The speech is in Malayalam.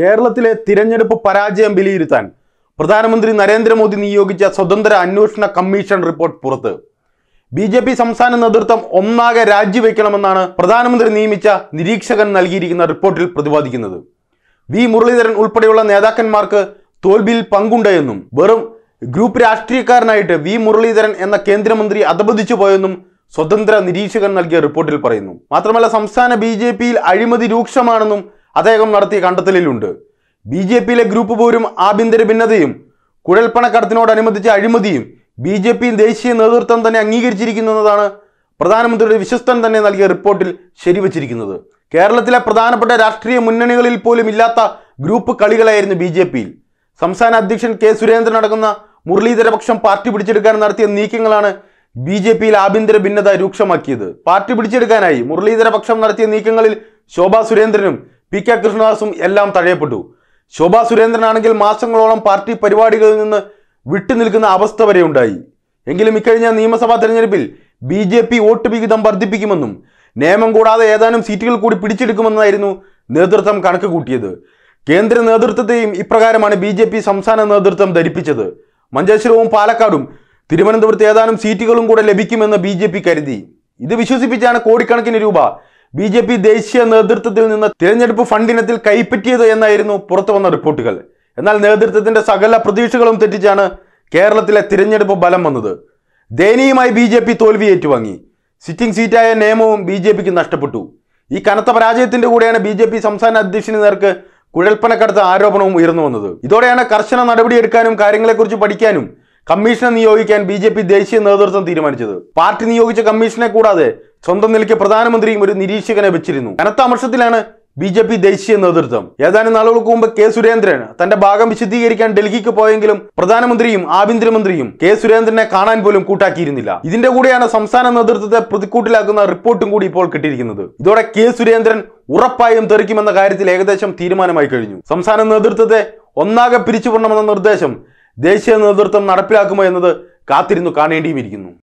കേരളത്തിലെ തിരഞ്ഞെടുപ്പ് പരാജയം വിലയിരുത്താൻ പ്രധാനമന്ത്രി നരേന്ദ്രമോദി നിയോഗിച്ച സ്വതന്ത്ര അന്വേഷണ കമ്മീഷൻ റിപ്പോർട്ട് പുറത്ത് ബി ജെ പി സംസ്ഥാന നേതൃത്വം ഒന്നാകെ രാജിവെക്കണമെന്നാണ് പ്രധാനമന്ത്രി നിയമിച്ച നിരീക്ഷകൻ നൽകിയിരിക്കുന്ന റിപ്പോർട്ടിൽ പ്രതിപാദിക്കുന്നത് വി മുരളീധരൻ ഉൾപ്പെടെയുള്ള നേതാക്കന്മാർക്ക് തോൽവിയിൽ പങ്കുണ്ടെന്നും വെറും ഗ്രൂപ്പ് രാഷ്ട്രീയക്കാരനായിട്ട് വി മുരളീധരൻ എന്ന കേന്ദ്രമന്ത്രി അധപതിച്ചു പോയെന്നും സ്വതന്ത്ര നിരീക്ഷകൻ നൽകിയ റിപ്പോർട്ടിൽ പറയുന്നു മാത്രമല്ല സംസ്ഥാന ബി ജെ പിയിൽ അഴിമതി രൂക്ഷമാണെന്നും അദ്ദേഹം നടത്തിയ കണ്ടെത്തലിലുണ്ട് ബി ജെ പിയിലെ ഗ്രൂപ്പ് പോരും ആഭ്യന്തര ഭിന്നതയും കുഴൽപ്പണക്കടത്തിനോടനുബന്ധിച്ച അഴിമതിയും ബി ജെ പി ദേശീയ നേതൃത്വം തന്നെ അംഗീകരിച്ചിരിക്കുന്നു എന്നതാണ് പ്രധാനമന്ത്രിയുടെ വിശ്വസ്തൻ തന്നെ നൽകിയ റിപ്പോർട്ടിൽ ശരിവച്ചിരിക്കുന്നത് കേരളത്തിലെ പ്രധാനപ്പെട്ട രാഷ്ട്രീയ മുന്നണികളിൽ പോലും ഇല്ലാത്ത ഗ്രൂപ്പ് കളികളായിരുന്നു ബി ജെ പിയിൽ സംസ്ഥാന അധ്യക്ഷൻ കെ സുരേന്ദ്രൻ അടങ്ങുന്ന മുരളീധരപക്ഷം പാർട്ടി പിടിച്ചെടുക്കാൻ നടത്തിയ നീക്കങ്ങളാണ് ബി ജെ പിയിൽ ആഭ്യന്തര ഭിന്നത രൂക്ഷമാക്കിയത് പാർട്ടി പിടിച്ചെടുക്കാനായി മുരളീധരപക്ഷം നടത്തിയ നീക്കങ്ങളിൽ ശോഭാ സുരേന്ദ്രനും പി കെ കൃഷ്ണദാസും എല്ലാം തഴയപ്പെട്ടു ശോഭാ സുരേന്ദ്രനാണെങ്കിൽ മാസങ്ങളോളം പാർട്ടി പരിപാടികളിൽ നിന്ന് വിട്ടുനിൽക്കുന്ന അവസ്ഥ വരെ ഉണ്ടായി എങ്കിലും ഇക്കഴിഞ്ഞ നിയമസഭാ തെരഞ്ഞെടുപ്പിൽ ബി ജെ പി വോട്ട് വിഹിതം വർദ്ധിപ്പിക്കുമെന്നും നിയമം കൂടാതെ ഏതാനും സീറ്റുകൾ കൂടി പിടിച്ചെടുക്കുമെന്നായിരുന്നു നേതൃത്വം കണക്ക് കൂട്ടിയത് കേന്ദ്ര നേതൃത്വത്തെയും ഇപ്രകാരമാണ് ബി ജെ പി സംസ്ഥാന നേതൃത്വം ധരിപ്പിച്ചത് മഞ്ചേശ്വരവും പാലക്കാടും തിരുവനന്തപുരത്ത് ഏതാനും സീറ്റുകളും കൂടെ ലഭിക്കുമെന്ന് ബി കരുതി ഇത് വിശ്വസിപ്പിച്ചാണ് കോടിക്കണക്കിന് രൂപ ബി ജെ പി ദേശീയ നേതൃത്വത്തിൽ നിന്ന് തിരഞ്ഞെടുപ്പ് ഫണ്ടിനത്തിൽ കൈപ്പറ്റിയത് എന്നായിരുന്നു പുറത്തു വന്ന റിപ്പോർട്ടുകൾ എന്നാൽ നേതൃത്വത്തിന്റെ സകല പ്രതീക്ഷകളും തെറ്റിച്ചാണ് കേരളത്തിലെ തിരഞ്ഞെടുപ്പ് ബലം വന്നത് ദയനീയമായി ബി ജെ പി തോൽവി ഏറ്റുവാങ്ങി സിറ്റിംഗ് സീറ്റായ നിയമവും ബി ജെ പിക്ക് നഷ്ടപ്പെട്ടു ഈ കനത്ത പരാജയത്തിന്റെ കൂടെയാണ് ബി ജെ പി സംസ്ഥാന അധ്യക്ഷന് നേർക്ക് കുഴൽപ്പനക്കടുത്ത ആരോപണവും ഉയർന്നു വന്നത് ഇതോടെയാണ് കർശന നടപടിയെടുക്കാനും കാര്യങ്ങളെക്കുറിച്ച് പഠിക്കാനും കമ്മീഷനെ നിയോഗിക്കാൻ ബി ജെ പി ദേശീയ നേതൃത്വം തീരുമാനിച്ചത് പാർട്ടി നിയോഗിച്ച കമ്മീഷനെ കൂടാതെ സ്വന്തം നിലയ്ക്ക് പ്രധാനമന്ത്രിയും ഒരു നിരീക്ഷകനെ വെച്ചിരുന്നു കനത്ത അമർഷത്തിലാണ് ബി ജെ പി ദേശീയ നേതൃത്വം ഏതാനും നാളുകൾക്ക് മുമ്പ് കെ സുരേന്ദ്രൻ തന്റെ ഭാഗം വിശദീകരിക്കാൻ ഡൽഹിക്ക് പോയെങ്കിലും പ്രധാനമന്ത്രിയും ആഭ്യന്തരമന്ത്രിയും കെ സുരേന്ദ്രനെ കാണാൻ പോലും കൂട്ടാക്കിയിരുന്നില്ല ഇതിന്റെ കൂടെയാണ് സംസ്ഥാന നേതൃത്വത്തെ പ്രതിക്കൂട്ടിലാക്കുന്ന റിപ്പോർട്ടും കൂടി ഇപ്പോൾ കിട്ടിയിരിക്കുന്നത് ഇതോടെ കെ സുരേന്ദ്രൻ ഉറപ്പായും തെറിക്കുമെന്ന കാര്യത്തിൽ ഏകദേശം തീരുമാനമായി കഴിഞ്ഞു സംസ്ഥാന നേതൃത്വത്തെ ഒന്നാകെ പിരിച്ചുവിടണമെന്ന നിർദ്ദേശം ദേശീയ നേതൃത്വം നടപ്പിലാക്കുമോ എന്നത് കാത്തിരുന്നു ഇരിക്കുന്നു